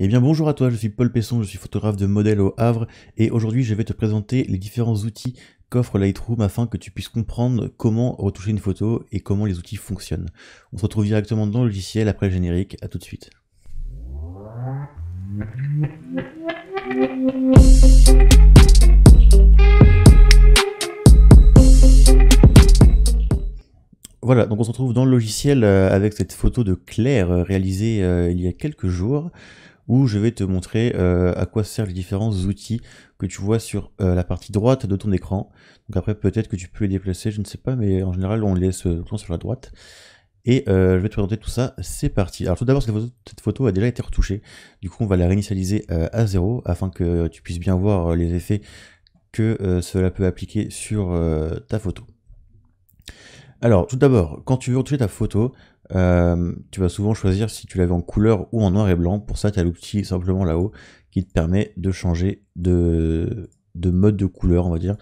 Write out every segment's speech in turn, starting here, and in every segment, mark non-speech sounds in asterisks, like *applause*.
Eh bien bonjour à toi, je suis Paul Pesson, je suis photographe de modèle au Havre et aujourd'hui je vais te présenter les différents outils qu'offre Lightroom afin que tu puisses comprendre comment retoucher une photo et comment les outils fonctionnent. On se retrouve directement dans le logiciel après le générique, à tout de suite. Voilà, donc on se retrouve dans le logiciel euh, avec cette photo de Claire euh, réalisée euh, il y a quelques jours où je vais te montrer euh, à quoi servent les différents outils que tu vois sur euh, la partie droite de ton écran. Donc après peut-être que tu peux les déplacer, je ne sais pas, mais en général on les laisse euh, sur la droite. Et je vais te présenter tout ça, c'est parti. Alors tout d'abord, cette, cette photo, a déjà été retouchée, du coup on va la réinitialiser à zéro afin que tu puisses bien voir les effets que cela peut appliquer sur ta photo. Alors tout d'abord, quand tu veux retoucher ta photo, euh, tu vas souvent choisir si tu l'avais en couleur ou en noir et blanc. Pour ça, tu as l'outil simplement là-haut qui te permet de changer de, mode de couleur, on va dire.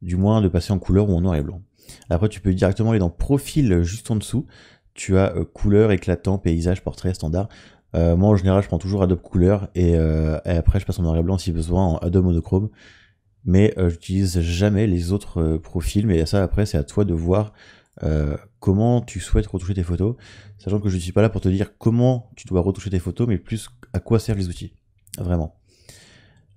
Du moins, de passer en couleur ou en noir et blanc. Après, tu peux directement aller dans Profil juste en dessous. Tu as euh, couleur, éclatant, paysage, portrait, standard. Euh, moi, en général, je prends toujours Adobe Couleur et, et, après, je passe en noir et blanc si besoin en Adobe Monochrome. Mais j'utilise jamais les autres profils. Mais ça, après, c'est à toi de voir euh, comment tu souhaites retoucher tes photos, sachant que je ne suis pas là pour te dire comment tu dois retoucher tes photos, mais plus à quoi servent les outils, vraiment.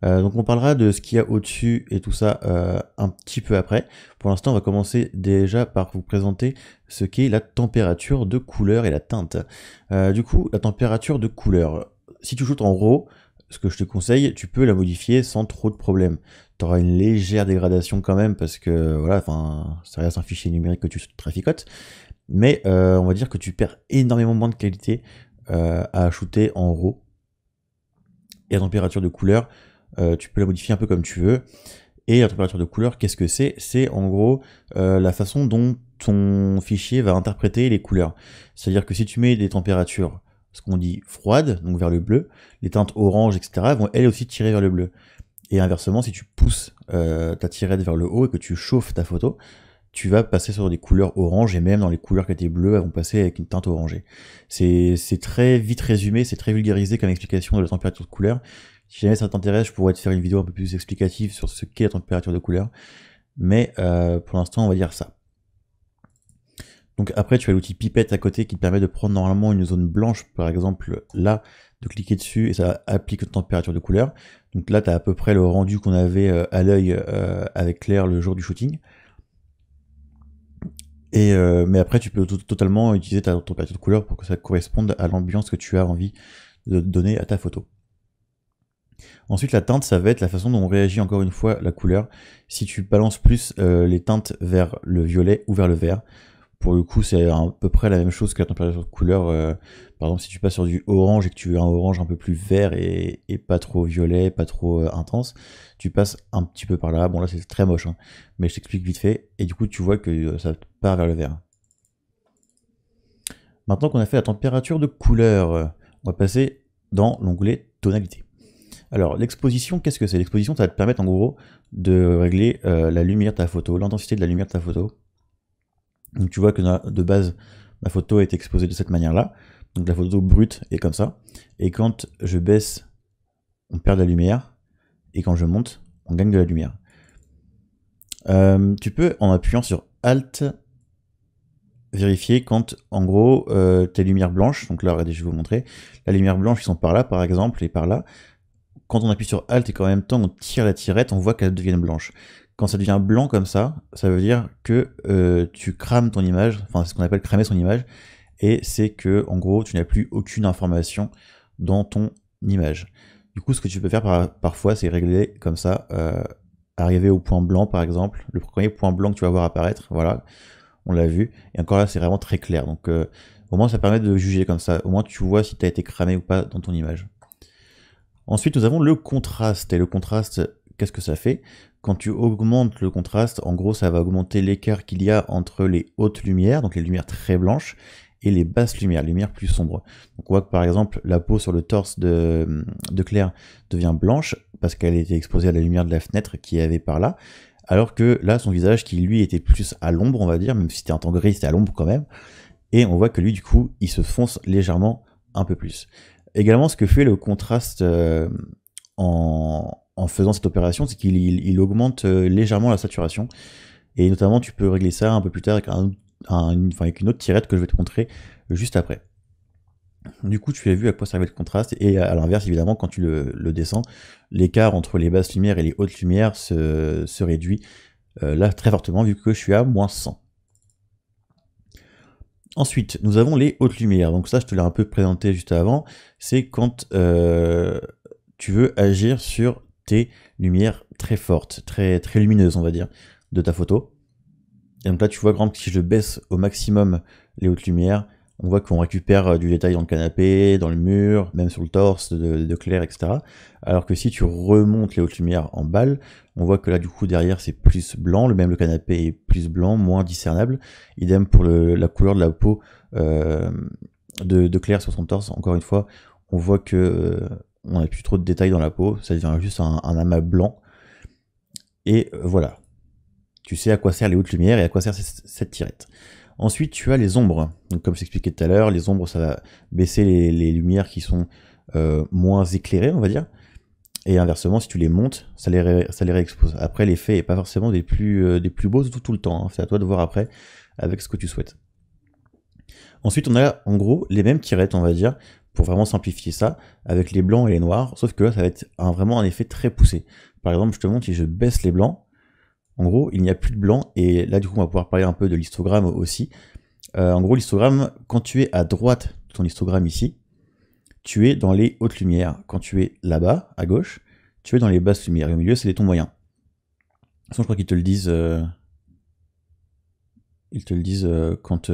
Euh, donc on parlera de ce qu'il y a au-dessus et tout ça euh, un petit peu après. Pour l'instant, on va commencer déjà par vous présenter ce qu'est la température de couleur et la teinte. du coup, la température de couleur. Si tu joues en RAW, ce que je te conseille, tu peux la modifier sans trop de problèmes. Tu auras une légère dégradation quand même parce que voilà, enfin, ça reste un fichier numérique que tu traficotes. Mais euh, on va dire que tu perds énormément moins de qualité euh, à shooter en RAW. Et la température de couleur, euh, tu peux la modifier un peu comme tu veux. Et la température de couleur, qu'est-ce que c'est C'est en gros la façon dont ton fichier va interpréter les couleurs. C'est-à-dire que si tu mets des températures ce qu'on dit froide, donc vers le bleu, les teintes orange, etc., vont elles aussi tirer vers le bleu. Et inversement, si tu pousses euh, ta tirette vers le haut et que tu chauffes ta photo, tu vas passer sur des couleurs orange et même dans les couleurs qui étaient bleues, elles vont passer avec une teinte orangée. C'est très vite résumé, c'est très vulgarisé comme explication de la température de couleur. Si jamais ça t'intéresse, je pourrais te faire une vidéo un peu plus explicative sur ce qu'est la température de couleur. Mais euh, pour l'instant, on va dire ça. Donc après, tu as l'outil pipette à côté qui te permet de prendre normalement une zone blanche, par exemple là, de cliquer dessus et ça applique une température de couleur. Donc là, tu as à peu près le rendu qu'on avait euh, à l'œil euh, avec Claire le jour du shooting. Et euh, mais après, tu peux totalement utiliser ta température de couleur pour que ça corresponde à l'ambiance que tu as envie de donner à ta photo. Ensuite, la teinte, ça va être la façon dont réagit encore une fois la couleur. Si tu balances plus les teintes vers le violet ou vers le vert, pour le coup, c'est à peu près la même chose que la température de couleur. Pardon, euh, par exemple, si tu passes sur du orange et que tu veux un orange un peu plus vert et, pas trop violet, pas trop euh, intense, tu passes un petit peu par là. Bon, là, c'est très moche, hein, mais je t'explique vite fait. Et du coup, tu vois que euh, ça part vers le vert. Maintenant qu'on a fait la température de couleur, on va passer dans l'onglet tonalité. Alors, l'exposition, qu'est-ce que c'est L'exposition, ça va te permettre en gros de régler la lumière de ta photo, l'intensité de la lumière de ta photo. Donc tu vois que de base, ma photo est exposée de cette manière-là. Donc la photo brute est comme ça. Et quand je baisse, on perd de la lumière. Et quand je monte, on gagne de la lumière. Euh, tu peux, en appuyant sur Alt, vérifier quand, en gros, euh, tes lumières blanches, donc là, regardez, je vais vous montrer, la lumière blanche qui sont par là, par exemple, et par là, quand on appuie sur Alt et qu'en même temps on tire la tirette, on voit qu'elles deviennent blanches. Quand ça devient blanc comme ça, ça veut dire que euh, tu crames ton image, enfin c'est ce qu'on appelle cramer son image, et c'est que en gros tu n'as plus aucune information dans ton image. Du coup, ce que tu peux faire parfois, c'est régler comme ça, euh, arriver au point blanc par exemple, le premier point blanc que tu vas voir apparaître, voilà, on l'a vu, et encore là c'est vraiment très clair. Donc euh, au moins ça permet de juger comme ça, au moins tu vois si tu as été cramé ou pas dans ton image. Ensuite, nous avons le contraste, et le contraste qu'est-ce que ça fait Quand tu augmentes le contraste, en gros, ça va augmenter l'écart qu'il y a entre les hautes lumières, donc les lumières très blanches, et les basses lumières, les lumières plus sombres. Donc on voit que par exemple la peau sur le torse de, Claire devient blanche parce qu'elle était exposée à la lumière de la fenêtre qui avait par là, alors que là son visage qui lui était plus à l'ombre on va dire, même si c'était un temps gris c'était à l'ombre quand même, et on voit que lui du coup il se fonce légèrement un peu plus. Également ce que fait le contraste euh, en, en faisant cette opération, c'est qu'il augmente euh, légèrement la saturation. Et notamment, tu peux régler ça un peu plus tard avec, une autre tirette que je vais te montrer euh, juste après. Du coup, tu as vu à quoi servait le contraste, et à l'inverse, évidemment, quand tu le, descends, l'écart entre les basses lumières et les hautes lumières se, réduit euh, là très fortement, vu que je suis à moins 100. Ensuite, nous avons les hautes lumières. Donc ça, je te l'ai un peu présenté juste avant. C'est quand tu veux agir sur lumière très forte très, très lumineuse on va dire, de ta photo. Et donc là, tu vois, grand, si je baisse au maximum les hautes lumières, on voit qu'on récupère euh, du détail dans le canapé, dans le mur, même sur le torse de, Claire, etc. Alors que si tu remontes les hautes lumières en balle, on voit que là, du coup, derrière, c'est plus blanc. Le même, le canapé est plus blanc, moins discernable. Idem pour la couleur de la peau euh, de, Claire sur son torse. Encore une fois, on voit que euh, on n'a plus trop de détails dans la peau, ça devient juste un, amas blanc. Et euh, voilà. Tu sais à quoi sert les hautes lumières et à quoi sert cette tirette. Ensuite, tu as les ombres. Donc, comme je tout à l'heure, les ombres, ça va baisser les, lumières qui sont euh, moins éclairées, on va dire. Et inversement, si tu les montes, ça les, ça les réexpose. Après, l'effet n'est pas forcément des plus, euh, des plus beaux tout, tout le temps. Hein. C'est à toi de voir après avec ce que tu souhaites. Ensuite, on a en gros les mêmes tirettes, on va dire, pour vraiment simplifier ça, avec les blancs et les noirs, sauf que là, ça va être vraiment un effet très poussé. Par exemple, je te montre, si je baisse les blancs, en gros, il n'y a plus de blanc, et là, du coup, on va pouvoir parler un peu de l'histogramme aussi. Euh, en gros, l'histogramme, quand tu es à droite de ton histogramme ici, tu es dans les hautes lumières. Quand tu es là-bas, à gauche, tu es dans les basses lumières. Et au milieu, c'est les tons moyens. De toute façon, je crois qu'ils te le disent... Euh, ils te le disent euh, quand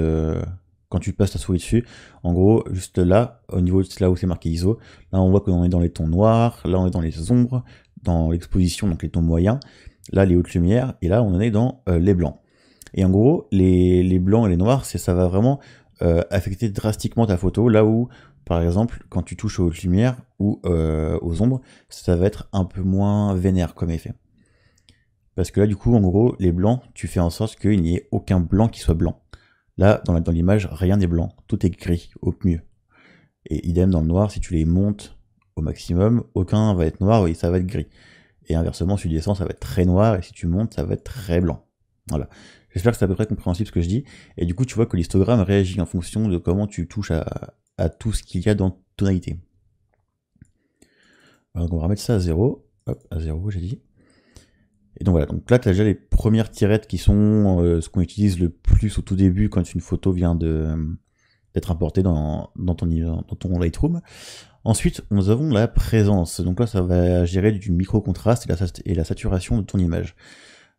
quand tu passes ta souris dessus, en gros, juste là, au niveau de là où c'est marqué ISO, là on voit qu'on est dans les tons noirs, là on est dans les ombres, dans l'exposition, donc les tons moyens, là les hautes lumières, et là on en est dans euh, les blancs. Et en gros, les, blancs et les noirs, ça va vraiment euh, affecter drastiquement ta photo, là où, par exemple, quand tu touches aux hautes lumières ou euh, aux ombres, ça va être un peu moins vénère comme effet. Parce que là, du coup, en gros, les blancs, tu fais en sorte qu'il n'y ait aucun blanc qui soit blanc. Là, dans l'image, rien n'est blanc, tout est gris, au mieux. Et idem dans le noir, si tu les montes au maximum, aucun va être noir et ça va être gris. Et inversement, si tu descends, ça va être très noir, et si tu montes, ça va être très blanc. Voilà. J'espère que c'est à peu près compréhensible ce que je dis. Et du coup, tu vois que l'histogramme réagit en fonction de comment tu touches à, tout ce qu'il y a dans tonalité. on va remettre ça à 0. Hop, à 0, j'ai dit. Et donc voilà, donc là tu as déjà les premières tirettes qui sont euh, ce qu'on utilise le plus au tout début quand une photo vient d'être importée dans, dans, ton, Lightroom. Ensuite, nous avons la présence. Donc là, ça va gérer du micro-contraste et la, saturation de ton image.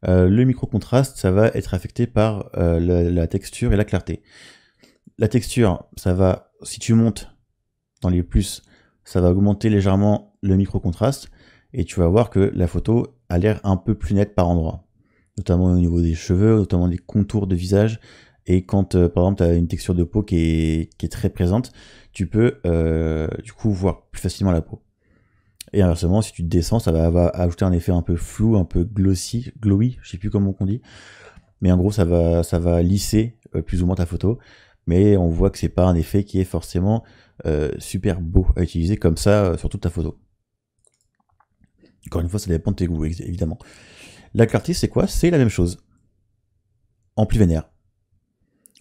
Euh, le micro-contraste, ça va être affecté par euh, la, la, texture et la clarté. La texture, ça va, si tu montes dans les plus, ça va augmenter légèrement le micro-contraste et tu vas voir que la photo l'air un peu plus net par endroit, notamment au niveau des cheveux, notamment des contours de visage. Et quand, euh, par exemple, tu as une texture de peau qui est, très présente, tu peux, euh, du coup, voir plus facilement la peau. Et inversement, si tu descends, ça va, ajouter un effet un peu flou, un peu glossy, glowy, je sais plus comment on dit. Mais en gros, ça va, ça va lisser euh, plus ou moins ta photo. Mais on voit que c'est pas un effet qui est forcément super beau à utiliser comme ça sur toute ta photo. Encore une fois, ça dépend de tes goûts, évidemment. La clarté, c'est quoi C'est la même chose. En plus vénère.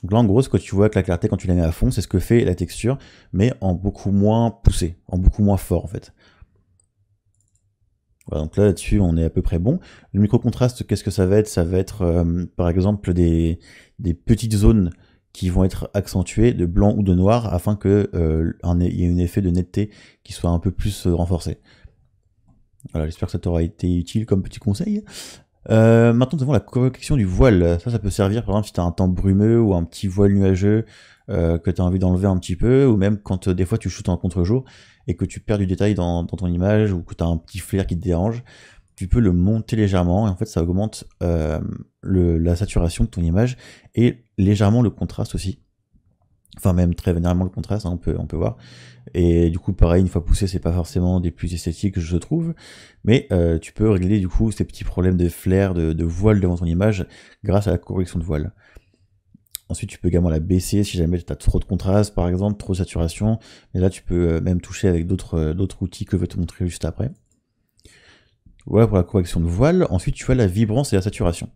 Donc là, en gros, ce que tu vois avec la clarté quand tu la mets à fond, c'est ce que fait la texture, mais en beaucoup moins poussé, en beaucoup moins fort, en fait. Voilà, donc là-dessus, on est à peu près bon. Le micro-contraste, qu'est-ce que ça va être Ça va être, euh, par exemple, des, petites zones qui vont être accentuées de blanc ou de noir afin qu'il euh, y ait un effet de netteté qui soit un peu plus euh, renforcé. Voilà, j'espère que ça t'aura été utile comme petit conseil. Euh, maintenant, nous avons la correction du voile. Ça, ça peut servir, par exemple, si tu as un temps brumeux ou un petit voile nuageux euh, que tu as envie d'enlever un petit peu, ou même quand euh, des fois tu shootes en contre-jour et que tu perds du détail dans, ton image ou que tu as un petit flair qui te dérange, tu peux le monter légèrement et en fait, ça augmente la saturation de ton image et légèrement le contraste aussi. Enfin, même très généralement le contraste, hein, on, peut, on peut voir. Et du coup, pareil, une fois poussé, c'est pas forcément des plus esthétiques, je trouve. Mais euh, tu peux régler du coup ces petits problèmes de flair, de, voile devant ton image grâce à la correction de voile. Ensuite, tu peux également la baisser si jamais tu as trop de contraste, par exemple, trop de saturation. Mais là, tu peux euh, même toucher avec euh, d'autres outils que je vais te montrer juste après. Voilà pour la correction de voile. Ensuite, tu vois la vibrance et la saturation.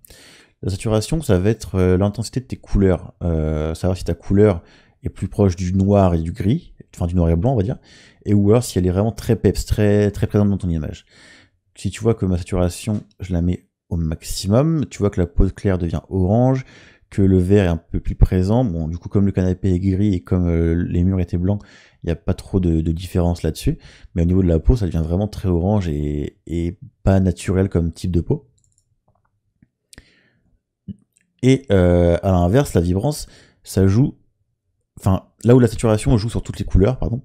La saturation, ça va être l'intensité de tes couleurs. Euh, savoir si ta couleur, plus proche du noir et du gris, enfin du noir et blanc, on va dire, et ou alors si elle est vraiment très peps, très, très présente dans ton image. Si tu vois que ma saturation, je la mets au maximum, tu vois que la peau claire devient orange, que le vert est un peu plus présent. Bon, du coup, comme le canapé est gris et comme euh, les murs étaient blancs, il n'y a pas trop de, différence là-dessus. Mais au niveau de la peau, ça devient vraiment très orange et, pas naturel comme type de peau. Et euh, à l'inverse, la vibrance, ça joue Enfin, là où la saturation joue sur toutes les couleurs, pardon,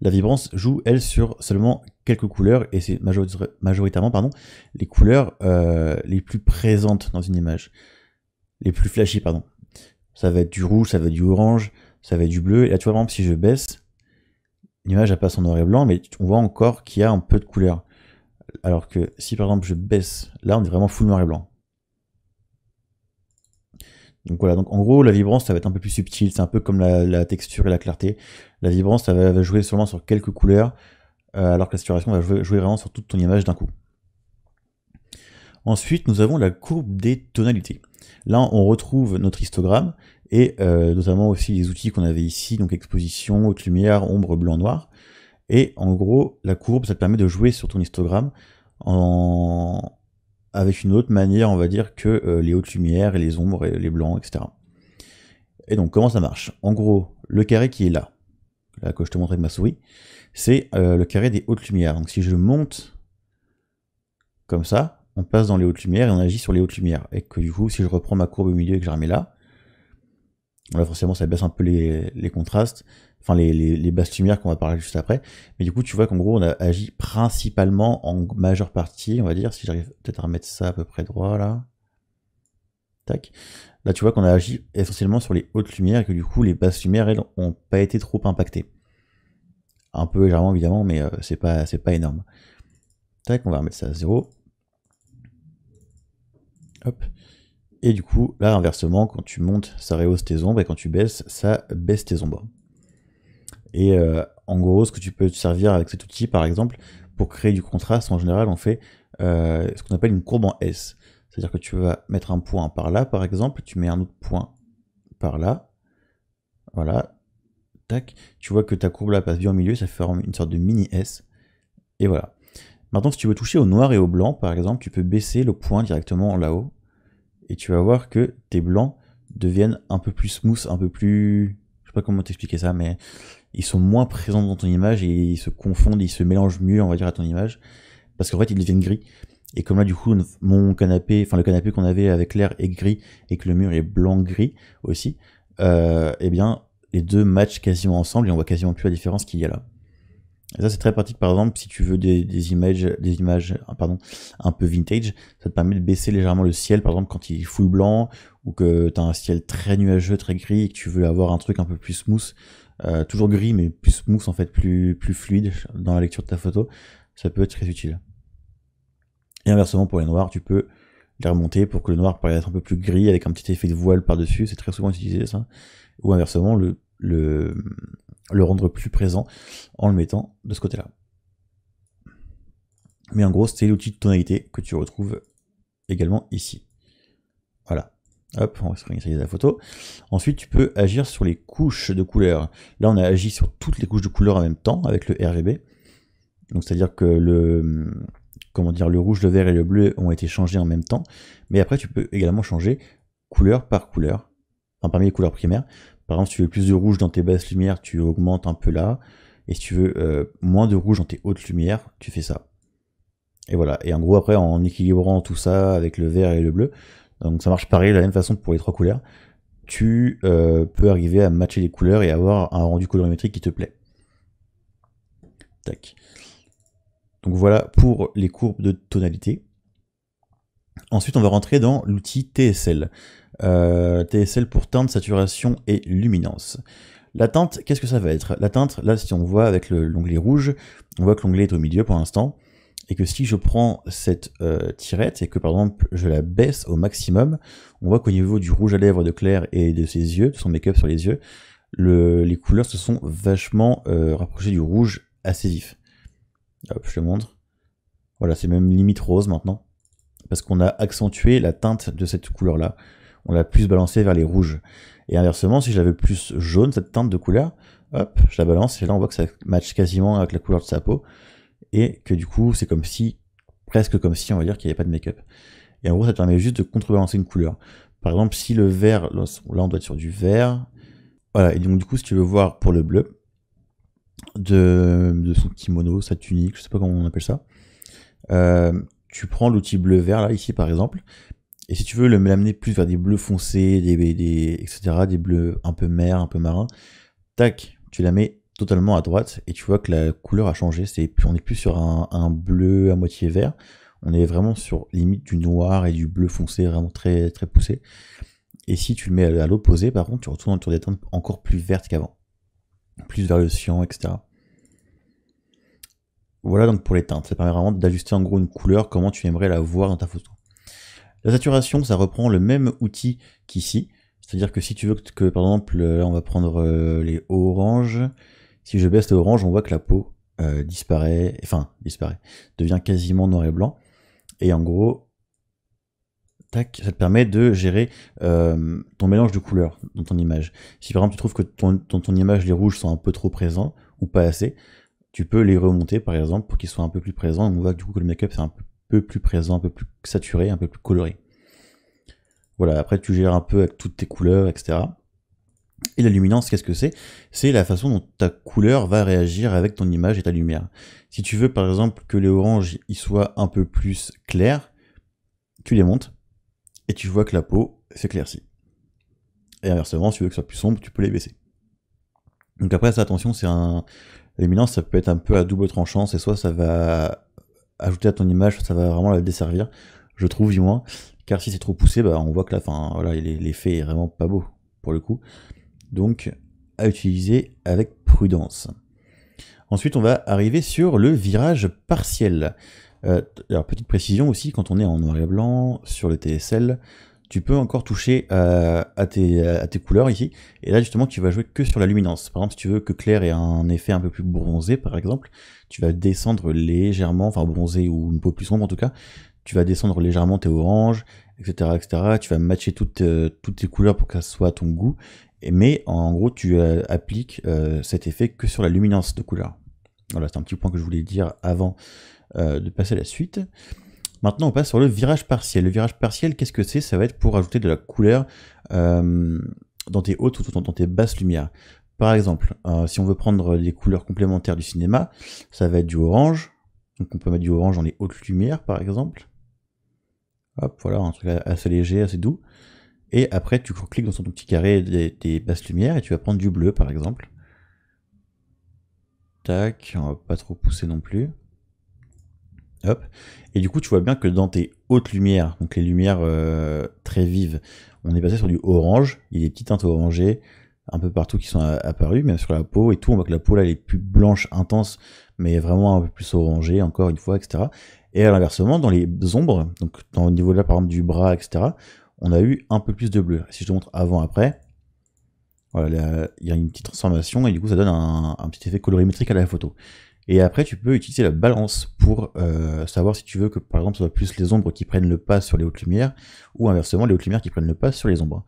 la vibrance joue, elle, sur seulement quelques couleurs, et c'est majoritairement pardon, les couleurs euh, les plus présentes dans une image. Les plus flashy, pardon. Ça va être du rouge, ça va être du orange, ça va être du bleu. Et là, tu vois, par exemple, si je baisse, l'image, a pas son noir et blanc, mais on voit encore qu'il y a un peu de couleur. Alors que si, par exemple, je baisse, là, on est vraiment full noir et blanc. Donc voilà, donc en gros, la vibrance, ça va être un peu plus subtil, c'est un peu comme la, texture et la clarté. La vibrance, ça va, jouer seulement sur quelques couleurs, euh, alors que la saturation va jouer, vraiment sur toute ton image d'un coup. Ensuite, nous avons la courbe des tonalités. Là, on retrouve notre histogramme, et euh, notamment aussi les outils qu'on avait ici, donc exposition, haute lumière, ombre, blanc, noir. Et en gros, la courbe, ça te permet de jouer sur ton histogramme en, avec une autre manière, on va dire, que euh, les hautes lumières et les ombres et les blancs, etc. Et donc, comment ça marche En gros, le carré qui est là, là que je te montre avec ma souris, c'est euh, le carré des hautes lumières. Donc, si je monte comme ça, on passe dans les hautes lumières et on agit sur les hautes lumières. Et que du coup, si je reprends ma courbe au milieu et que je la remets là, Là, forcément, ça baisse un peu les, contrastes, enfin les, basses lumières qu'on va parler juste après. Mais du coup, tu vois qu'en gros, on a agi principalement en majeure partie, on va dire, si j'arrive peut-être à remettre ça à peu près droit là. Tac. Là, tu vois qu'on a agi essentiellement sur les hautes lumières et que du coup, les basses lumières, elles, n'ont pas été trop impactées. Un peu légèrement, évidemment, mais euh, c'est pas, pas énorme. Tac, on va remettre ça à zéro. Hop. Et du coup, là, inversement, quand tu montes, ça rehausse tes ombres, et quand tu baisses, ça baisse tes ombres. Et euh, en gros, ce que tu peux te servir avec cet outil, par exemple, pour créer du contraste, en général, on fait euh, ce qu'on appelle une courbe en S. C'est-à-dire que tu vas mettre un point par là, par exemple, tu mets un autre point par là, voilà, tac, tu vois que ta courbe là passe bien au milieu, ça forme une sorte de mini S, et voilà. Maintenant, si tu veux toucher au noir et au blanc, par exemple, tu peux baisser le point directement là-haut, et tu vas voir que tes blancs deviennent un peu plus smooth, un peu plus... Je sais pas comment t'expliquer ça, mais ils sont moins présents dans ton image et ils se confondent, ils se mélangent mieux, on va dire, à ton image. Parce qu'en fait, ils deviennent gris. Et comme là, du coup, mon canapé, enfin le canapé qu'on avait avec l'air est gris et que le mur est blanc-gris aussi, euh, eh bien, les deux matchent quasiment ensemble et on voit quasiment plus la différence qu'il y a là. Et ça, c'est très pratique, par exemple, si tu veux des, images, des images ah, pardon, un peu vintage, ça te permet de baisser légèrement le ciel, par exemple, quand il est full blanc, ou que tu as un ciel très nuageux, très gris, et que tu veux avoir un truc un peu plus smooth, euh, toujours gris, mais plus smooth, en fait, plus, plus fluide dans la lecture de ta photo, ça peut être très utile. Et inversement, pour les noirs, tu peux les remonter pour que le noir paraisse un peu plus gris, avec un petit effet de voile par-dessus, c'est très souvent utilisé, ça. Ou inversement, le, le, le rendre plus présent en le mettant de ce côté-là. Mais en gros, c'est l'outil de tonalité que tu retrouves également ici. Voilà. Hop, on va se réinitialiser la photo. Ensuite, tu peux agir sur les couches de couleurs. Là, on a agi sur toutes les couches de couleurs en même temps avec le RGB. Donc, c'est-à-dire que le, comment dire, le rouge, le vert et le bleu ont été changés en même temps. Mais après, tu peux également changer couleur par couleur, enfin parmi les couleurs primaires, par exemple, si tu veux plus de rouge dans tes basses lumières, tu augmentes un peu là. Et si tu veux euh, moins de rouge dans tes hautes lumières, tu fais ça. Et voilà. Et en gros, après, en équilibrant tout ça avec le vert et le bleu, donc ça marche pareil de la même façon pour les trois couleurs, tu euh, peux arriver à matcher les couleurs et avoir un rendu colorimétrique qui te plaît. Tac. Donc voilà pour les courbes de tonalité. Ensuite, on va rentrer dans l'outil TSL. Euh, TSL pour teinte, saturation et luminance. La teinte, qu'est-ce que ça va être La teinte, là, si on voit avec l'onglet rouge, on voit que l'onglet est au milieu pour l'instant, et que si je prends cette euh, tirette et que par exemple je la baisse au maximum, on voit qu'au niveau du rouge à lèvres de Claire et de ses yeux, de son make-up sur les yeux, les couleurs se sont vachement euh, rapprochées du rouge assez vif. Hop, je te montre. Voilà, c'est même limite rose maintenant parce qu'on a accentué la teinte de cette couleur-là. On l'a plus balancée vers les rouges. Et inversement, si j'avais plus jaune, cette teinte de couleur, hop, je la balance, et là on voit que ça match quasiment avec la couleur de sa peau, et que du coup c'est comme si, presque comme si on va dire qu'il n'y avait pas de make-up. Et en gros ça te permet juste de contrebalancer une couleur. Par exemple, si le vert, là on doit être sur du vert, voilà, et donc du coup si tu veux voir pour le bleu, de, de son kimono, sa tunique, je sais pas comment on appelle ça, euh, tu prends l'outil bleu vert là ici par exemple et si tu veux l'amener plus vers des bleus foncés des, des etc des bleus un peu mer un peu marin tac tu la mets totalement à droite et tu vois que la couleur a changé c'est on n'est plus sur un, bleu à moitié vert on est vraiment sur limite du noir et du bleu foncé vraiment très très poussé et si tu le mets à l'opposé par contre tu retournes autour des teintes encore plus vertes qu'avant plus vers le cyan etc voilà donc pour les teintes, ça permet vraiment d'ajuster en gros une couleur, comment tu aimerais la voir dans ta photo. La saturation, ça reprend le même outil qu'ici, c'est-à-dire que si tu veux que, par exemple, euh, on va prendre euh, les oranges, si je baisse les oranges, on voit que la peau euh, disparaît, enfin disparaît, devient quasiment noir et blanc, et en gros, ça te permet de gérer ton mélange de couleurs dans ton image. Si par exemple tu trouves que dans ton image les rouges sont un peu trop présents, ou pas assez, tu peux les remonter par exemple pour qu'ils soient un peu plus présents. On voit du coup que le make-up c'est un peu plus présent, un peu plus saturé, un peu plus coloré. Voilà, après tu gères un peu avec toutes tes couleurs, etc. Et la luminance, qu'est-ce que c'est C'est la façon dont ta couleur va réagir avec ton image et ta lumière. Si tu veux par exemple que les oranges y soient un peu plus clairs, tu les montes et tu vois que la peau s'éclaircit. Et inversement, si tu veux que ce soit plus sombre, tu peux les baisser. Donc après, ça, attention, c'est un. L'éminence, ça peut être un peu à double tranchance, et soit ça va ajouter à ton image, soit ça va vraiment la desservir. Je trouve, du moins. Car si c'est trop poussé, bah, on voit que là, fin, voilà, l'effet est vraiment pas beau, pour le coup. Donc, à utiliser avec prudence. Ensuite, on va arriver sur le virage partiel. Euh, alors, petite précision aussi, quand on est en noir et blanc, sur le TSL, tu peux encore toucher euh, euh, à, tes, couleurs ici. Et là, justement, tu vas jouer que sur la luminance. Par exemple, si tu veux que clair ait un effet un peu plus bronzé, par exemple, tu vas descendre légèrement, enfin bronzé ou une peau plus sombre en tout cas, tu vas descendre légèrement tes oranges, etc. etc. Tu vas matcher euh, toutes, tes couleurs pour que soient soit à ton goût. Mais en gros, tu appliques cet effet que sur la luminance de couleur. Voilà, c'est un petit point que je voulais dire avant de passer à la suite. Maintenant, on passe sur le virage partiel. Le virage partiel, qu'est-ce que c'est Ça va être pour ajouter de la couleur euh, dans tes hautes ou dans tes basses lumières. Par exemple, euh, si on veut prendre des couleurs complémentaires du cinéma, ça va être du orange. Donc on peut mettre du orange dans les hautes lumières, par exemple. Hop, voilà, un truc assez léger, assez doux. Et après, tu cliques dans ton petit carré des, basses lumières et tu vas prendre du bleu, par exemple. Tac, on va pas trop pousser non plus. Et du coup, tu vois bien que dans tes hautes lumières, donc les lumières euh, très vives, on est passé sur du orange. Il y a des petites teintes orangées un peu partout qui sont apparues, même sur la peau et tout. On voit que la peau là, elle est plus blanche, intense, mais vraiment un peu plus orangée, encore une fois, etc. Et à l'inversement, dans les ombres, donc dans, au niveau là, par exemple, du bras, etc., on a eu un peu plus de bleu. Si je te montre avant-après, voilà, il y a une petite transformation et du coup, ça donne un petit effet colorimétrique à la photo. Et après, tu peux utiliser la balance pour euh, savoir si tu veux que, par exemple, ce soit plus les ombres qui prennent le pas sur les hautes lumières, ou inversement, les hautes lumières qui prennent le pas sur les ombres.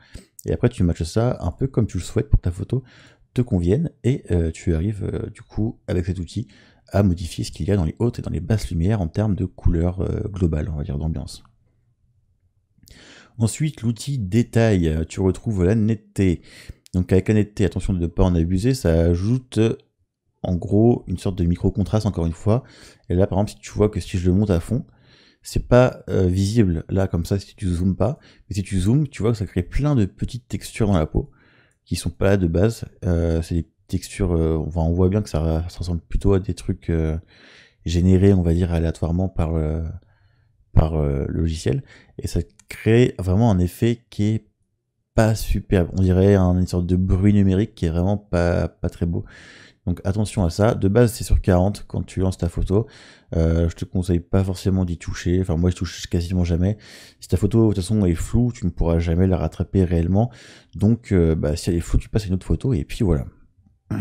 Et après, tu matches ça un peu comme tu le souhaites pour que ta photo te convienne, et euh, tu arrives, euh, du coup, avec cet outil, à modifier ce qu'il y a dans les hautes et dans les basses lumières en termes de couleur globale, on va dire, d'ambiance. Ensuite, l'outil détail, tu retrouves la netteté. Donc avec la netteté, attention de ne pas en abuser, ça ajoute en gros une sorte de micro-contraste encore une fois. Et là par exemple si tu vois que si je le monte à fond, c'est pas euh, visible là comme ça si tu zoomes pas, mais si tu zoomes tu vois que ça crée plein de petites textures dans la peau qui sont pas de base. Euh, c'est des textures, euh, on voit bien que ça, ressemble plutôt à des trucs générés on va dire aléatoirement par par le logiciel et ça crée vraiment un effet qui est pas superbe. On dirait une sorte de bruit numérique qui est vraiment pas, pas très beau. Donc attention à ça. De base, c'est sur 40 quand tu lances ta photo. Euh, je te conseille pas forcément d'y toucher. Enfin, moi, je touche quasiment jamais. Si ta photo, de toute façon, est floue, tu ne pourras jamais la rattraper réellement. Donc, euh, bah, si elle est floue, tu passes à une autre photo et puis voilà. *clears throat*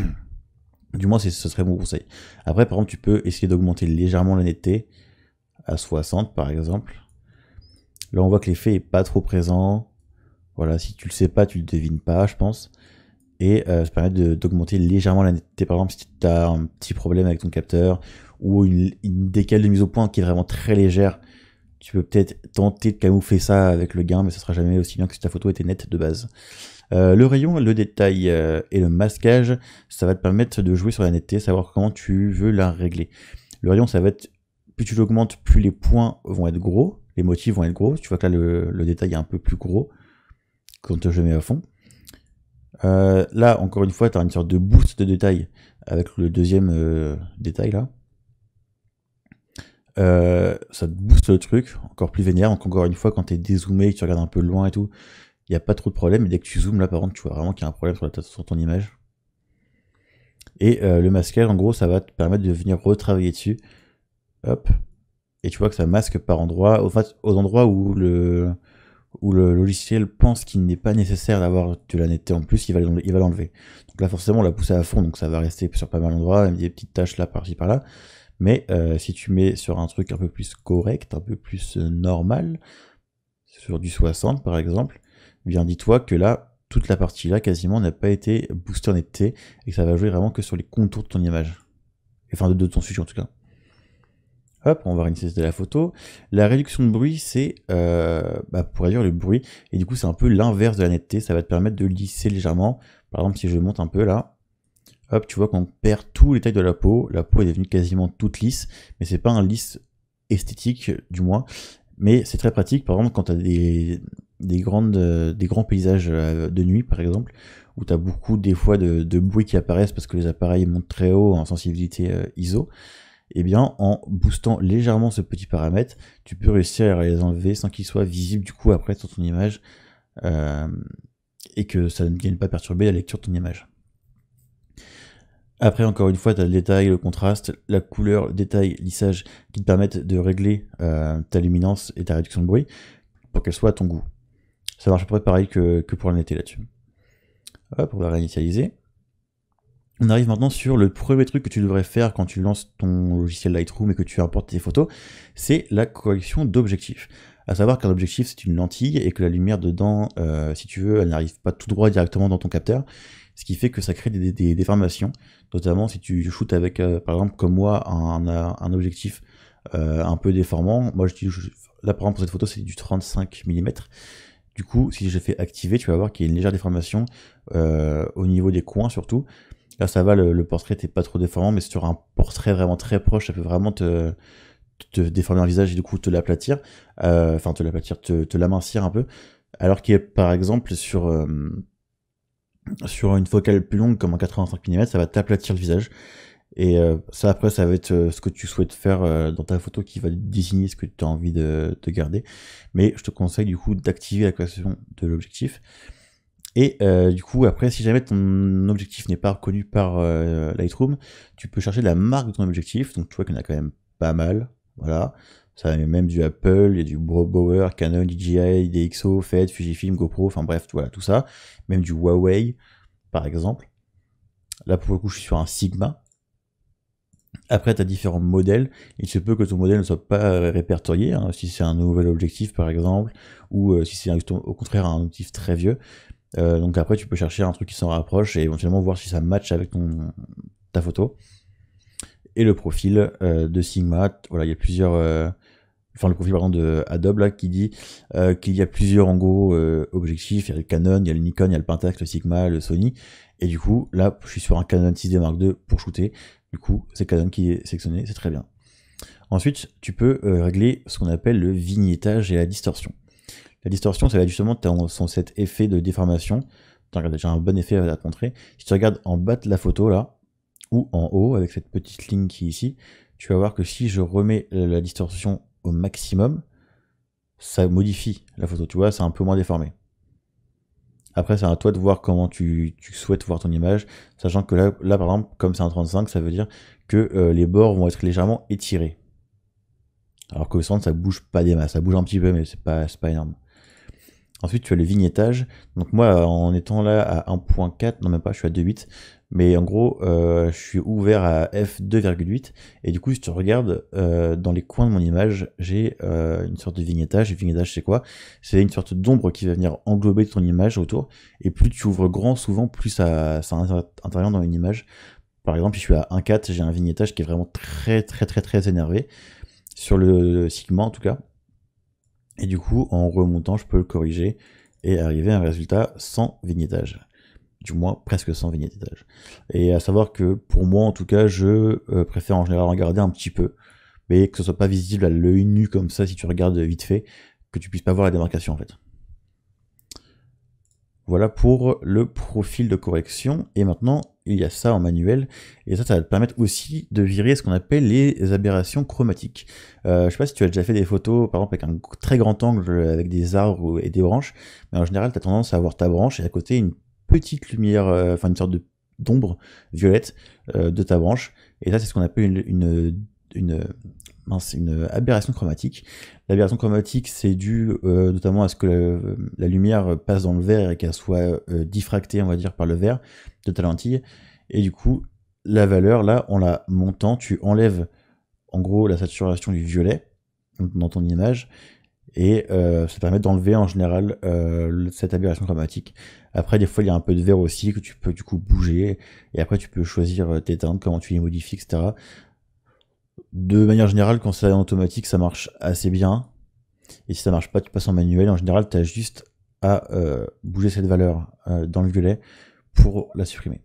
du moins, ce serait mon conseil. Après, par exemple, tu peux essayer d'augmenter légèrement la netteté à 60, par exemple. Là, on voit que l'effet est pas trop présent. Voilà, si tu le sais pas, tu le devines pas, je pense et euh, ça permet d'augmenter légèrement la netteté. Par exemple, si tu as un petit problème avec ton capteur ou une, une, décale de mise au point qui est vraiment très légère, tu peux peut-être tenter de camoufler ça avec le gain, mais ça sera jamais aussi bien que si ta photo était nette de base. Euh, le rayon, le détail euh, et le masquage, ça va te permettre de jouer sur la netteté, savoir comment tu veux la régler. Le rayon, ça va être plus tu l'augmentes, plus les points vont être gros, les motifs vont être gros. Tu vois que là, le, le détail est un peu plus gros quand je mets à fond. Euh, là, encore une fois, tu as une sorte de boost de détail avec le deuxième euh, détail là. Euh, ça te booste le truc, encore plus vénère. Donc, encore une fois, quand tu es dézoomé, que tu regardes un peu loin et tout, il n'y a pas trop de problème. Mais dès que tu zoomes, là, par contre, tu vois vraiment qu'il y a un problème sur, sur ton image. Et le masquage, en gros, ça va te permettre de venir retravailler dessus. Hop. Et tu vois que ça masque par endroit, aux endroits où le, où le logiciel pense qu'il n'est pas nécessaire d'avoir de la netteté en plus, il va l'enlever. Donc là, forcément, on l'a poussé à fond, donc ça va rester sur pas mal d'endroits, des petites tâches là, par-ci, par-là. Mais euh, si tu mets sur un truc un peu plus correct, un peu plus euh, normal, sur du 60 par exemple, eh bien dis-toi que là, toute la partie là quasiment n'a pas été boostée en netteté et que ça va jouer vraiment que sur les contours de ton image. Enfin, de ton sujet en tout cas. Hop, on va réinitialiser la photo. La réduction de bruit, c'est euh, bah, pour réduire le bruit. Et du coup, c'est un peu l'inverse de la netteté. Ça va te permettre de lisser légèrement. Par exemple, si je monte un peu là, hop, tu vois qu'on perd tous les tailles de la peau. La peau est devenue quasiment toute lisse, mais c'est pas un lisse esthétique, du moins. Mais c'est très pratique, par exemple, quand tu as des, grandes, des grands paysages euh, de nuit, par exemple, où tu as beaucoup des fois de, de, bruit qui apparaissent parce que les appareils montent très haut en sensibilité euh, ISO eh bien, en boostant légèrement ce petit paramètre, tu peux réussir à les enlever sans qu'ils soient visibles du coup après sur ton image euh, et que ça ne vienne pas perturber la lecture de ton image. Après, encore une fois, tu as le détail, le contraste, la couleur, le détail, lissage qui te permettent de régler euh, ta luminance et ta réduction de bruit pour qu'elle soit à ton goût. Ça marche à peu près pareil que, pour la là-dessus. on réinitialiser. On arrive maintenant sur le premier truc que tu devrais faire quand tu lances ton logiciel Lightroom et que tu importes tes photos, c'est la correction d'objectifs. À savoir qu'un objectif c'est une lentille et que la lumière dedans, euh, si tu veux, elle n'arrive pas tout droit directement dans ton capteur, ce qui fait que ça crée des, déformations, notamment si tu shootes avec, euh, par exemple, comme moi, un, objectif euh, un peu déformant. Moi, j'utilise, là par exemple pour cette photo, c'est du 35 mm. Du coup, si je fais activer, tu vas voir qu'il y a une légère déformation au niveau des coins surtout. Là, ah, ça va, le, portrait n'est pas trop déformant, mais sur un portrait vraiment très proche, ça peut vraiment te, te déformer un visage et du coup te l'aplatir, euh, enfin te l'aplatir, te, te l'amincir un peu. Alors qu'il par exemple sur, euh, sur une focale plus longue, comme en 85 mm, ça va t'aplatir le visage. Et euh, ça, après, ça va être ce que tu souhaites faire dans ta photo qui va désigner ce que tu as envie de, de garder. Mais je te conseille du coup d'activer la création de l'objectif. Et euh, du coup, après, si jamais ton objectif n'est pas reconnu par euh, Lightroom, tu peux chercher la marque de ton objectif. Donc tu vois qu'il y en a quand même pas mal. Voilà. Ça a même du Apple, il y a du Bower, Canon, DJI, DxO, Fed, Fujifilm, GoPro, enfin bref, voilà, tout ça. Même du Huawei, par exemple. Là, pour le coup, je suis sur un Sigma. Après, tu as différents modèles. Il se peut que ton modèle ne soit pas euh, répertorié, hein, si c'est un nouvel objectif, par exemple, ou si c'est au contraire un objectif très vieux. Euh, donc après, tu peux chercher un truc qui s'en rapproche et éventuellement voir si ça match avec ta photo. Et le profil euh, de Sigma, voilà, il y a plusieurs. Euh, enfin, le profil par exemple de Adobe là, qui dit qu'il y a plusieurs en gros objectifs. Il y a le Canon, il y a le Nikon, il y a le Pentax, le Sigma, le Sony. Et du coup, là, je suis sur un Canon 6D Mark II pour shooter. Du coup, c'est Canon qui est sélectionné, c'est très bien. Ensuite, tu peux régler ce qu'on appelle le vignettage et la distorsion. La distorsion, ça va justement son, cet effet de déformation. déjà un bon effet à te montrer. Si tu regardes en bas de la photo, là, ou en haut, avec cette petite ligne qui est ici, tu vas voir que si je remets la distorsion au maximum, ça modifie la photo. Tu vois, c'est un peu moins déformé. Après, c'est à toi de voir comment tu, souhaites voir ton image, sachant que là, là par exemple, comme c'est un 35, ça veut dire que euh, les bords vont être légèrement étirés. Alors que centre, ça bouge pas des masses, ça bouge un petit peu, mais c'est pas, pas énorme. Ensuite, tu as le vignettage. Donc moi, en étant là à 1.4, non même pas, je suis à 2.8, mais en gros, euh, je suis ouvert à f2,8. Et du coup, si tu regardes euh, dans les coins de mon image, j'ai euh, une sorte de vignettage. Et vignettage, c'est quoi C'est une sorte d'ombre qui va venir englober ton image autour. Et plus tu ouvres grand, souvent, plus ça, ça intervient dans une image. Par exemple, si je suis à 1.4, j'ai un vignettage qui est vraiment très, très, très, très énervé. Sur le Sigma, en tout cas. Et du coup, en remontant, je peux le corriger et arriver à un résultat sans vignettage. Du moins, presque sans vignettage. Et à savoir que pour moi, en tout cas, je euh, préfère en général regarder un petit peu, mais que ce soit pas visible à l'œil nu comme ça si tu regardes vite fait, que tu puisses pas voir la démarcation en fait. Voilà pour le profil de correction. Et maintenant, il y a ça en manuel, et ça, ça va te permettre aussi de virer ce qu'on appelle les aberrations chromatiques. Euh, je sais pas si tu as déjà fait des photos, par exemple, avec un très grand angle, avec des arbres et des branches, mais en général, tu as tendance à avoir ta branche et à côté une petite lumière, euh, enfin une sorte d'ombre violette euh, de ta branche, et là, c'est ce qu'on appelle une Hein, c'est une euh, aberration chromatique. L'aberration chromatique, c'est dû euh, notamment à ce que euh, la lumière passe dans le verre et qu'elle soit diffractée, on va dire, par le verre de ta lentille. Et du coup, la valeur, là, en la montant, tu enlèves en gros la saturation du violet dans ton image. Et ça permet d'enlever en général cette aberration chromatique. Après, des fois, il y a un peu de verre aussi que tu peux du coup bouger. Et après, tu peux choisir tes teintes, comment tu les modifies, etc. De manière générale, quand c'est en automatique, ça marche assez bien. Et si ça marche pas, tu passes en manuel. En général, tu as juste à euh, bouger cette valeur euh, dans le violet pour la supprimer.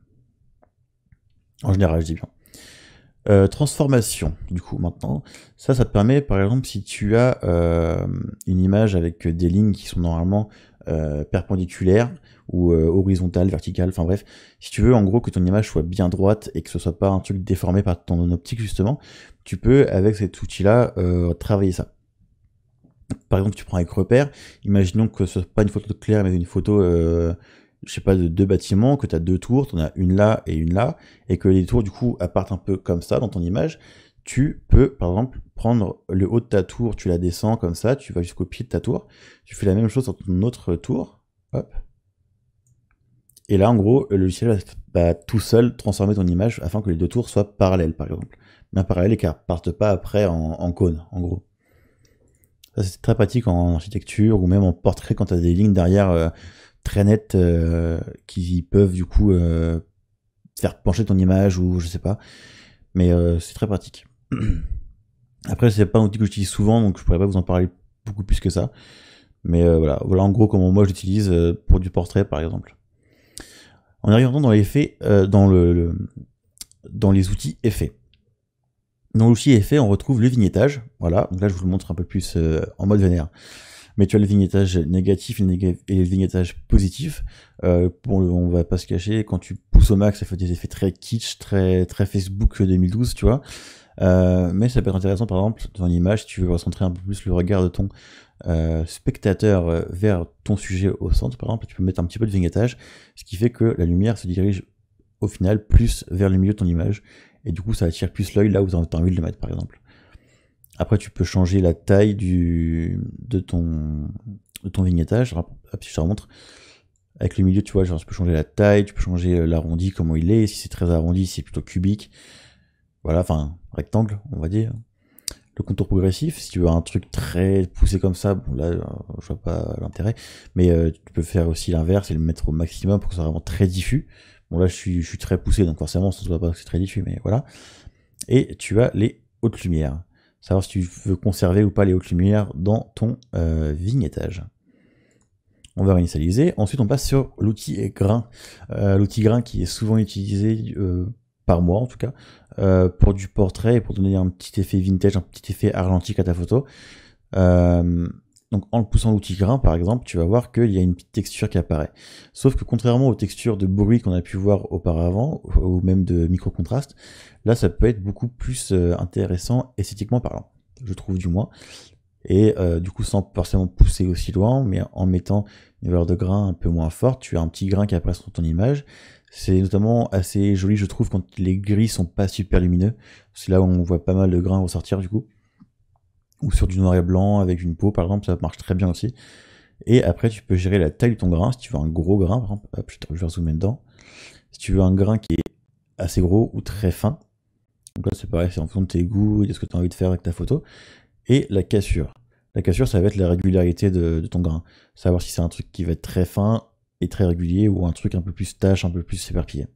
En général, je dis bien. Euh, transformation, du coup, maintenant. Ça, ça te permet, par exemple, si tu as une image avec des lignes qui sont normalement perpendiculaires ou horizontales, verticales, enfin bref, si tu veux, en gros, que ton image soit bien droite et que ce soit pas un truc déformé par ton optique, justement, tu peux avec cet outil-là euh, travailler ça. Par exemple, tu prends avec repère, imaginons que ce soit pas une photo claire, mais une photo, je euh, je sais pas, de deux bâtiments, que tu as deux tours, tu en as une là et une là, et que les tours, du coup, appartent un peu comme ça dans ton image. Tu peux, par exemple, prendre le haut de ta tour, tu la descends comme ça, tu vas jusqu'au pied de ta tour, tu fais la même chose sur ton autre tour, hop, et là, en gros, le logiciel va, tout seul transformer ton image afin que les deux tours soient parallèles, par exemple mais en parallèle et partent pas après en, cône, en gros. Ça, c'est très pratique en architecture ou même en portrait quand tu as des lignes derrière euh, très nettes euh, qui peuvent du coup euh, faire pencher ton image ou je sais pas. Mais c'est très pratique. *clears throat* Après, c'est pas un outil que j'utilise souvent, donc je pourrais pas vous en parler beaucoup plus que ça. Mais voilà, voilà en gros comment moi j'utilise pour du portrait par exemple. En arrivant dans les faits, dans le, dans les outils effets. Dans l'outil effet, on retrouve le vignettage. Voilà, donc là je vous le montre un peu plus euh, en mode vénère. Mais tu as le vignettage négatif et le vignettage positif. Euh, pour on va pas se cacher, quand tu pousses au max, ça fait des effets très kitsch, très, très Facebook 2012, tu vois. Euh, mais ça peut être intéressant, par exemple, dans une image, si tu veux recentrer un peu plus le regard de ton euh, spectateur vers ton sujet au centre, par exemple, tu peux mettre un petit peu de vignettage, ce qui fait que la lumière se dirige au final plus vers le milieu de ton image et du coup ça attire plus l'œil là où tu as envie de le mettre par exemple. Après tu peux changer la taille de, ton, vignettage, si je te remontre, avec le milieu tu vois, genre tu peux changer la taille, tu peux changer euh, l'arrondi, comment il est, si c'est très arrondi c'est plutôt cubique, voilà, enfin rectangle on va dire. Le contour progressif, si tu veux un truc très poussé comme ça, bon là euh, je vois pas l'intérêt, mais euh, tu peux faire aussi l'inverse et le mettre au maximum pour que ça soit vraiment très diffus, Bon là je suis, suis très poussé, donc forcément ça se voit pas que c'est très diffus, mais voilà. Et tu as les hautes lumières. Savoir si tu veux conserver ou pas les hautes lumières dans ton euh, vignettage. On va réinitialiser. Ensuite on passe sur l'outil grain. Euh, l'outil grain qui est souvent utilisé euh, par moi en tout cas, pour du portrait et pour donner un petit effet vintage, un petit effet argentique à ta photo. Euh, donc en le poussant l'outil grain par exemple, tu vas voir qu'il y a une petite texture qui apparaît. Sauf que contrairement aux textures de bruit qu'on a pu voir auparavant, ou même de micro-contraste, là ça peut être beaucoup plus euh, intéressant esthétiquement parlant, je trouve du moins. Et euh, du coup sans forcément pousser aussi loin, mais en mettant une valeur de grain un peu moins forte, tu as un petit grain qui apparaît sur ton image. C'est notamment assez joli je trouve quand les gris sont pas super lumineux, c'est là où on voit pas mal de grains ressortir du coup ou sur du noir et blanc avec une peau par exemple, ça marche très bien aussi. Et après, tu peux gérer la taille de ton grain. Si tu veux un gros grain, par exemple, je vais zoomer dedans. Si tu veux un grain qui est assez gros ou très fin, donc là c'est pareil, c'est en fonction de tes goûts et de ce que tu as envie de faire avec ta photo. Et la cassure. La cassure, ça va être la régularité de, de ton grain. Savoir si c'est un truc qui va être très fin et très régulier ou un truc un peu plus tache, un peu plus éparpillé.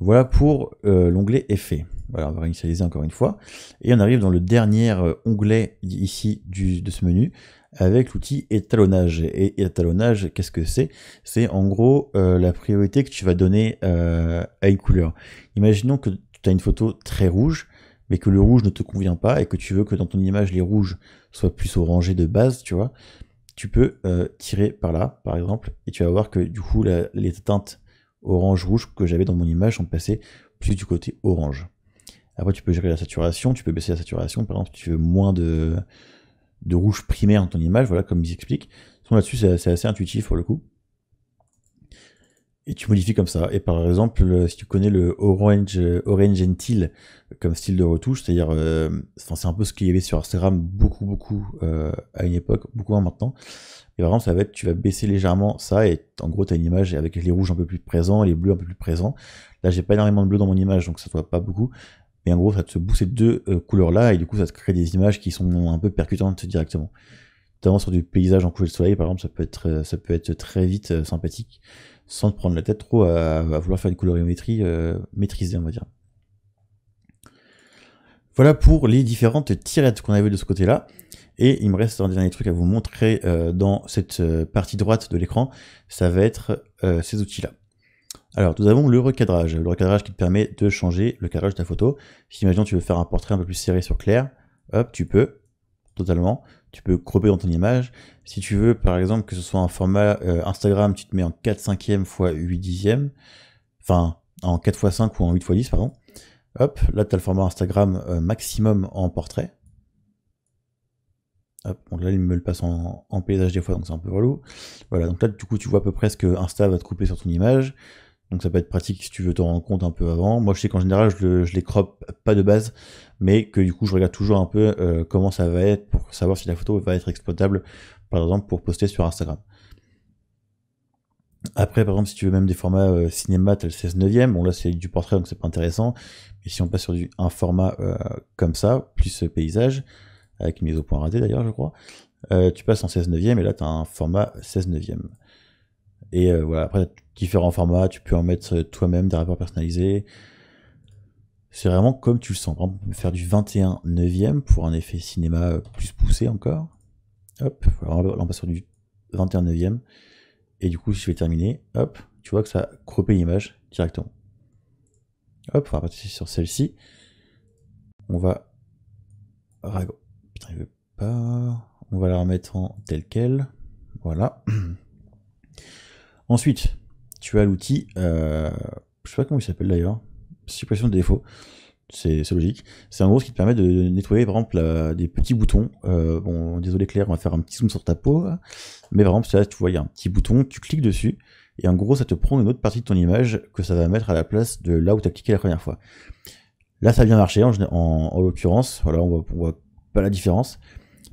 Voilà pour euh, l'onglet effet. Voilà, on va réinitialiser encore une fois. Et on arrive dans le dernier euh, onglet ici de ce menu avec l'outil étalonnage. Et étalonnage, qu'est-ce que c'est C'est en gros euh, la priorité que tu vas donner à une couleur. Imaginons que tu as une photo très rouge, mais que le rouge ne te convient pas et que tu veux que dans ton image les rouges soient plus orangés de base, tu vois. Tu peux tirer par là, par exemple, et tu vas voir que du coup les teintes orange-rouge que j'avais dans mon image sont passés plus du côté orange. Après, tu peux gérer la saturation, tu peux baisser la saturation. Par exemple, si tu veux moins de, de rouge primaire dans ton image, voilà comme ils expliquent. Là-dessus, c'est assez intuitif pour le coup et tu modifies comme ça. Et par exemple, euh, si tu connais le orange, euh, orange and comme style de retouche, c'est-à-dire, euh, c'est un peu ce qu'il y avait sur Instagram beaucoup, beaucoup à une époque, beaucoup moins maintenant. Et par exemple, ça va être, tu vas baisser légèrement ça et en gros, tu as une image avec les rouges un peu plus présents, les bleus un peu plus présents. Là, j'ai pas énormément de bleu dans mon image, donc ça ne voit pas beaucoup. Mais en gros, ça te booste ces deux couleurs-là et du coup, ça te crée des images qui sont un peu percutantes directement notamment sur du paysage en coucher de soleil par exemple ça peut être ça peut être très vite sympathique sans te prendre la tête trop à, vouloir faire une colorimétrie euh, maîtrisée, on va dire. Voilà pour les différentes tirettes qu'on avait de ce côté-là. Et il me reste un dernier truc à vous montrer euh, dans cette euh, partie droite de l'écran, ça va être ces outils-là. Alors, nous avons le recadrage. Le recadrage qui te permet de changer le cadrage de ta photo. Si, imaginons, tu veux faire un portrait un peu plus serré sur clair, hop, tu peux totalement. Tu peux cropper dans ton image. Si tu veux, par exemple, que ce soit un format euh, Instagram, tu te mets en 4 cinquième x 8 dixième. Enfin, en 4 x 5 ou en 8 x 10, pardon. Hop, là, tu as le format Instagram euh, maximum en portrait. Hop, là, il me le passe en, paysage des fois, donc c'est un peu relou. Voilà, donc là, du coup, tu vois à peu près ce que Insta va te couper sur ton image. Donc ça peut être pratique si tu veux te rendre compte un peu avant. Moi, je sais qu'en général, je, le, les croppe pas de base mais que du coup je regarde toujours un peu euh, comment ça va être pour savoir si la photo va être exploitable, par exemple pour poster sur Instagram. Après, par exemple, si tu veux même des formats euh, cinéma, tel 16 9 bon là c'est du portrait donc c'est pas intéressant, mais si on passe sur un format euh, comme ça, plus euh, paysage, avec mise au point ratée d'ailleurs je crois, tu passes en 16 9 et là tu as un format 16 9 et voilà, après, différents formats, tu peux en mettre toi-même des rapports personnalisés, c'est vraiment comme tu le sens. Par exemple, faire du 21 neuvième pour un effet cinéma euh, plus poussé encore. Hop, là on passe sur du 21 neuvième. Et du coup, si je vais terminer, hop, tu vois que ça a croppé l'image directement. Hop, on va partir sur celle-ci. On va... Putain, il veut pas... On va la remettre en tel quel. Voilà. *clears throat* Ensuite, tu as l'outil... Euh... Je sais pas comment il s'appelle d'ailleurs suppression de défauts. C'est logique. C'est en gros ce qui te permet de nettoyer, par exemple, des petits boutons. Euh, bon, désolé Claire, on va faire un petit zoom sur ta peau. Mais par exemple, tu vois, il y a un petit bouton, tu cliques dessus. Et en gros, ça te prend une autre partie de ton image que ça va mettre à la place de là où tu as cliqué la première fois. Là, ça a bien marché en, en, en l'occurrence. Voilà, on voit, pas la différence.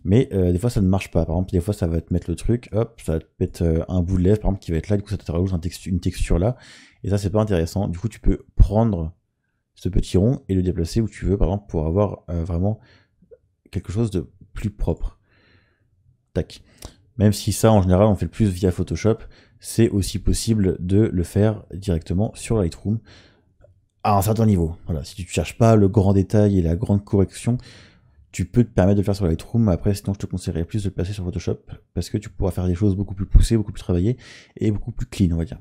Mais euh, des fois, ça ne marche pas. Par exemple, des fois, ça va te mettre le truc, hop, ça va te mettre euh, un bout de lèvre, par exemple, qui va être là. Du coup, ça te rajoute une texture là. Et ça, c'est pas intéressant. Du coup, tu peux prendre ce petit rond et le déplacer où tu veux, par exemple, pour avoir euh, vraiment quelque chose de plus propre. Tac. Même si ça, en général, on fait le plus via Photoshop, c'est aussi possible de le faire directement sur Lightroom à un certain niveau. Voilà, si tu ne cherches pas le grand détail et la grande correction, tu peux te permettre de le faire sur Lightroom. Après, sinon, je te conseillerais plus de le passer sur Photoshop parce que tu pourras faire des choses beaucoup plus poussées, beaucoup plus travaillées et beaucoup plus clean, on va dire.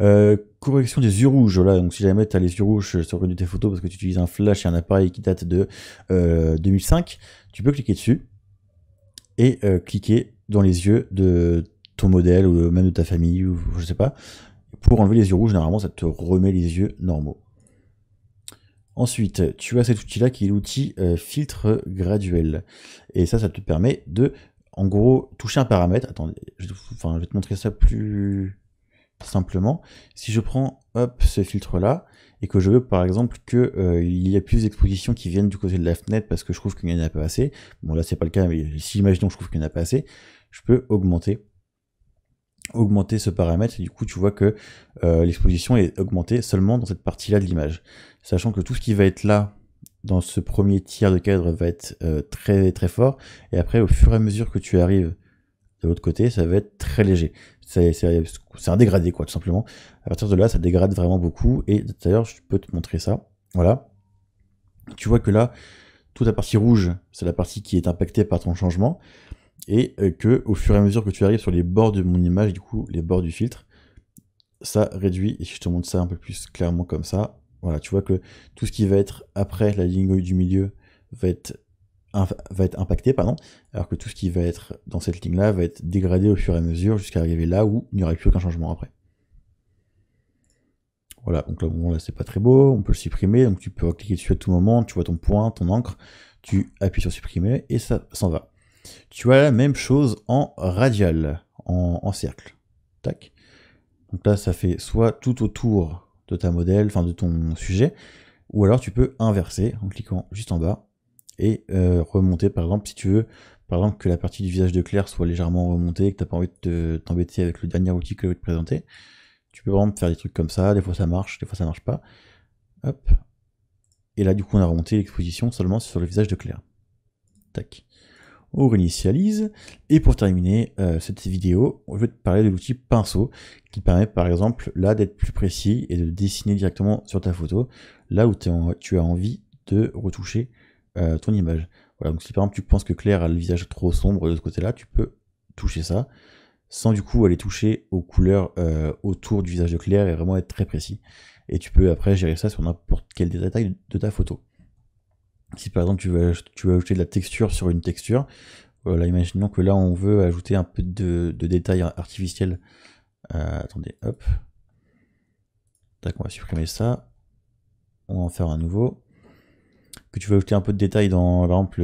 Euh, correction des yeux rouges, là, donc si jamais tu as les yeux rouges sur une de tes photos parce que tu utilises un flash et un appareil qui date de 2005, euh, tu peux cliquer dessus et euh, cliquer dans les yeux de ton modèle ou même de ta famille ou je sais pas. Pour enlever les yeux rouges, généralement ça te remet les yeux normaux. Ensuite, tu as cet outil-là qui est l'outil filtre graduel. Et ça, ça te permet de, en gros, toucher un paramètre. Attendez, je vais te montrer ça plus Simplement, si je prends hop, ce filtre-là, et que je veux par exemple qu'il euh, il y ait plus d'expositions qui viennent du côté de la fenêtre parce que je trouve qu'il n'y en a pas assez, bon là c'est pas le cas, mais si imaginons que je trouve qu'il n'y en a pas assez, je peux augmenter augmenter ce paramètre et du coup tu vois que euh, l'exposition est augmentée seulement dans cette partie là de l'image sachant que tout ce qui va être là dans ce premier tiers de cadre va être euh, très très fort et après au fur et à mesure que tu arrives de l'autre côté ça va être très léger c'est un dégradé, quoi, tout simplement. À partir de là, ça dégrade vraiment beaucoup. Et d'ailleurs, je peux te montrer ça. Voilà. Tu vois que là, toute la partie rouge, c'est la partie qui est impactée par ton changement. Et euh, que au fur et à mesure que tu arrives sur les bords de mon image, du coup, les bords du filtre, ça réduit. Et je te montre ça un peu plus clairement comme ça, voilà, tu vois que tout ce qui va être après la ligne du milieu va être va être impacté, pardon, alors que tout ce qui va être dans cette ligne-là va être dégradé au fur et à mesure jusqu'à arriver là où il n'y aurait plus aucun changement après. Voilà, donc là, là c'est pas très beau, on peut le supprimer, donc tu peux cliquer dessus à tout moment, tu vois ton point, ton encre, tu appuies sur supprimer et ça s'en va. Tu as la même chose en radial, en, en, cercle. Tac. Donc là ça fait soit tout autour de ta modèle, enfin de ton sujet, ou alors tu peux inverser en cliquant juste en bas et euh, remonter par exemple si tu veux par exemple que la partie du visage de Claire soit légèrement remontée et que n'as pas envie de t'embêter avec le dernier outil que je vais te présenter tu peux vraiment faire des trucs comme ça des fois ça marche des fois ça marche pas et là du coup on a remonté l'exposition seulement sur le visage de Claire tac on réinitialise. Et pour terminer euh, cette vidéo, je vais te parler de l'outil pinceau qui permet par exemple là d'être plus précis et de dessiner directement sur ta photo là où tu as envie de retoucher euh, ton image. Voilà, donc si par exemple tu penses que Claire a le visage trop sombre de ce côté-là, tu peux toucher ça sans du coup aller toucher aux couleurs euh, autour du visage de Claire et vraiment être très précis. Et tu peux après gérer ça sur n'importe quel détail de ta photo. Si par exemple tu veux, tu veux ajouter de la texture sur une texture, voilà, imaginons que là on veut ajouter un peu de, de détails artificiels. Euh, attendez, hop. Tac, on va supprimer ça. On va en faire un nouveau que tu veux ajouter un peu de détail dans, par exemple,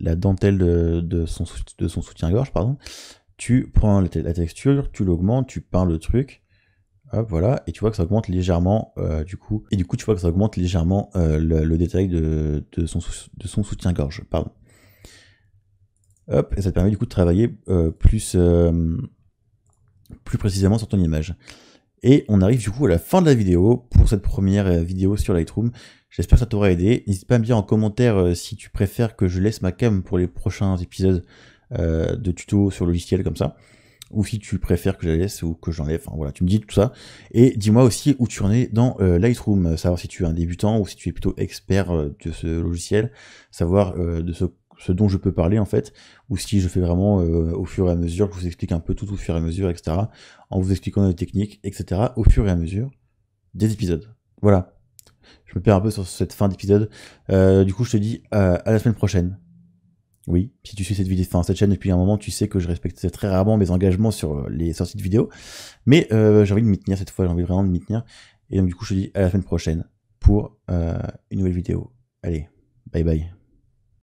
la dentelle de, son, soutien-gorge, pardon, tu prends la, texture, tu l'augmentes, tu peins le truc, voilà, et tu vois que ça augmente légèrement, euh, du coup, et du coup, tu vois que ça augmente légèrement euh, le, détail de, son, de son soutien-gorge, pardon. Hop, et ça te permet du coup de travailler euh, plus, plus précisément sur ton image. Et on arrive du coup à la fin de la vidéo pour cette première euh, vidéo sur Lightroom. J'espère que ça t'aura aidé. N'hésite pas à me dire en commentaire euh, si tu préfères que je laisse ma cam pour les prochains épisodes euh, de tuto sur logiciel comme ça. Ou si tu préfères que je la laisse ou que j'enlève. Enfin voilà, tu me dis tout ça. Et dis-moi aussi où tu en es dans Lightroom. Savoir si tu es un débutant ou si tu es plutôt expert de ce logiciel. Savoir de ce ce dont je peux parler en fait, ou si je fais vraiment euh, au fur et à mesure, que je vous explique un peu tout au fur et à mesure, etc., en vous expliquant les techniques, etc., au fur et à mesure des épisodes. Voilà. Je me perds un peu sur cette fin d'épisode. Euh, du coup, je te dis euh, à la semaine prochaine. Oui, si tu suis cette vidéo, enfin, cette chaîne depuis un moment, tu sais que je respecte très rarement mes engagements sur les sorties de vidéos. Mais j'ai envie de m'y tenir cette fois, j'ai envie vraiment de m'y tenir. Et donc du coup, je te dis à la semaine prochaine pour une nouvelle vidéo. Allez, bye bye.